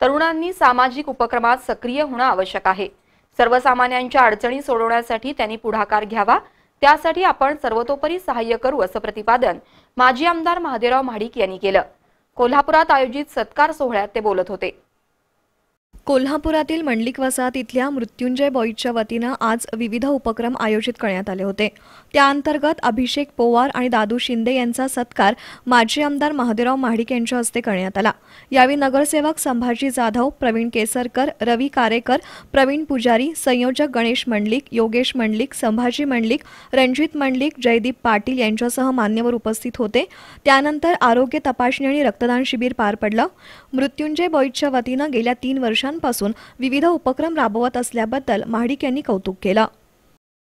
तरुणांनी सामाजिक उपक्रमात सक्रिय होणं आवश्यक आहे सर्वसामान्यांच्या अडचणी सोडवण्यासाठी त्यांनी पुढाकार घ्यावा त्यासाठी आपण सर्वतोपरी सहाय्य करू असं प्रतिपादन माजी आमदार महादेवराव म्हाडिक यांनी केलं कोल्हापुरात आयोजित सत्कार सोहळ्यात ते बोलत होते कोल्हापुरातील मंडलिक वसाहत इथल्या मृत्युंजय बॉईजच्या वतीनं आज विविध उपक्रम आयोजित करण्यात आले होते त्याअंतर्गत अभिषेक पोवार आणि दादू शिंदे यांचा सत्कार माजी आमदार महादेवराव महाडिक यांच्या हस्ते करण्यात आला यावेळी नगरसेवक संभाजी जाधव प्रवीण केसरकर रवी कारेकर प्रवीण पुजारी संयोजक गणेश मंडलिक योगेश मंडलिक संभाजी मंडलिक रणजित मंडलिक जयदीप पाटील यांच्यासह मान्यवर उपस्थित होते त्यानंतर आरोग्य तपासणी आणि रक्तदान शिबिर पार पडलं मृत्युंजय बॉईजच्या वतीनं गेल्या तीन वर्षांत वर्षांपासून विविध उपक्रम राबवत असल्याबद्दल महाडिक यांनी कौतुक केलं